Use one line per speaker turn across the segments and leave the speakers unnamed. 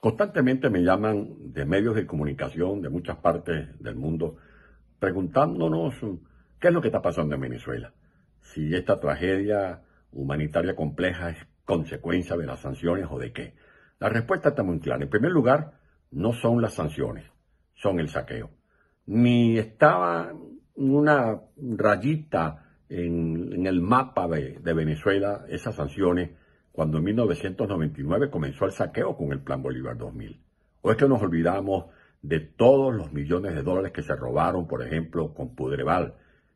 Constantemente me llaman de medios de comunicación de muchas partes del mundo preguntándonos qué es lo que está pasando en Venezuela, si esta tragedia humanitaria compleja es consecuencia de las sanciones o de qué. La respuesta está muy clara. En primer lugar, no son las sanciones, son el saqueo. Ni estaba una rayita en, el mapa de Venezuela esas sanciones cuando en 1999 comenzó el saqueo con el Plan Bolívar 2000. ¿O es que nos olvidamos de todos los millones de dólares que se robaron, por ejemplo, con Pudreval,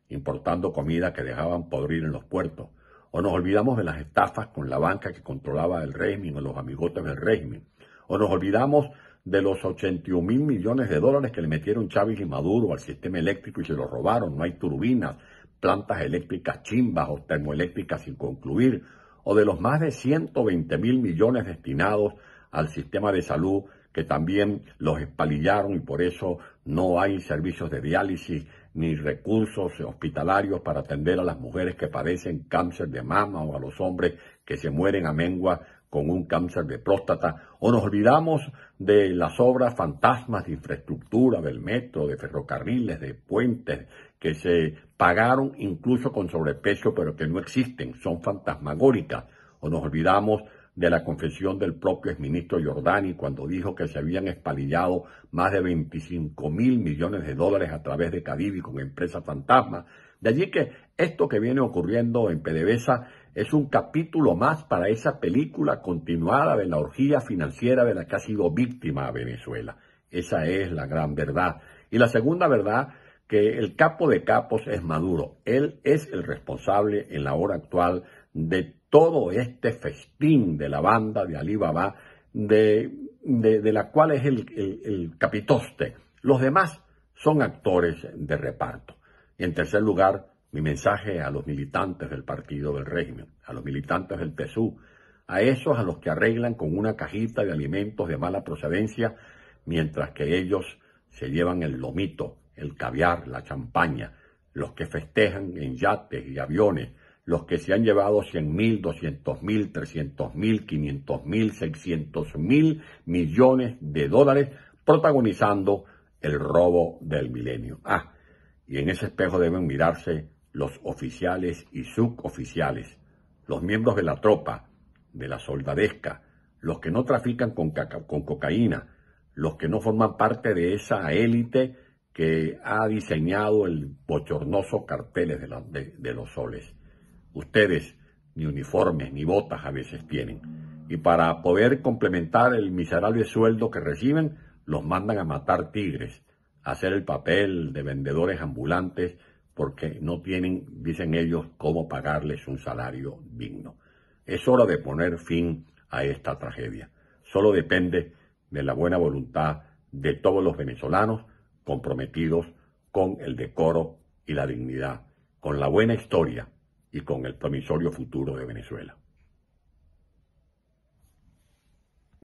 importando comida que dejaban podrir en los puertos? ¿O nos olvidamos de las estafas con la banca que controlaba el régimen o los amigotes del régimen? ¿O nos olvidamos de los 81 mil millones de dólares que le metieron Chávez y Maduro al sistema eléctrico y se lo robaron? No hay turbinas, plantas eléctricas chimbas o termoeléctricas sin concluir o de los más de 120 mil millones destinados al sistema de salud que también los espalillaron y por eso no hay servicios de diálisis ni recursos hospitalarios para atender a las mujeres que padecen cáncer de mama o a los hombres que se mueren a mengua con un cáncer de próstata, o nos olvidamos de las obras fantasmas de infraestructura, del metro, de ferrocarriles, de puentes, que se pagaron incluso con sobrepeso, pero que no existen, son fantasmagóricas, o nos olvidamos de la confesión del propio exministro Giordani cuando dijo que se habían espalillado más de 25 mil millones de dólares a través de Cadivi con empresas fantasmas. De allí que esto que viene ocurriendo en PDVSA es un capítulo más para esa película continuada de la orgía financiera de la que ha sido víctima a Venezuela. Esa es la gran verdad. Y la segunda verdad, que el capo de capos es Maduro. Él es el responsable en la hora actual de todo este festín de la banda de Alibaba, de, de, la cual es el, el capitoste. Los demás son actores de reparto. En tercer lugar, mi mensaje a los militantes del partido del régimen, a los militantes del PSU, a esos a los que arreglan con una cajita de alimentos de mala procedencia, mientras que ellos se llevan el lomito, el caviar, la champaña, los que festejan en yates y aviones, los que se han llevado 100 mil, doscientos mil, trescientos mil, quinientos mil, seiscientos mil millones de dólares protagonizando el robo del milenio. Ah, y en ese espejo deben mirarse los oficiales y suboficiales, los miembros de la tropa, de la soldadesca, los que no trafican con, cocaína, los que no forman parte de esa élite que ha diseñado el bochornoso carteles de, de, los soles. Ustedes ni uniformes ni botas a veces tienen. Y para poder complementar el miserable sueldo que reciben, los mandan a matar tigres, a hacer el papel de vendedores ambulantes porque no tienen, dicen ellos, cómo pagarles un salario digno. Es hora de poner fin a esta tragedia. Solo depende de la buena voluntad de todos los venezolanos comprometidos con el decoro y la dignidad, con la buena historia y con el promisorio futuro de Venezuela.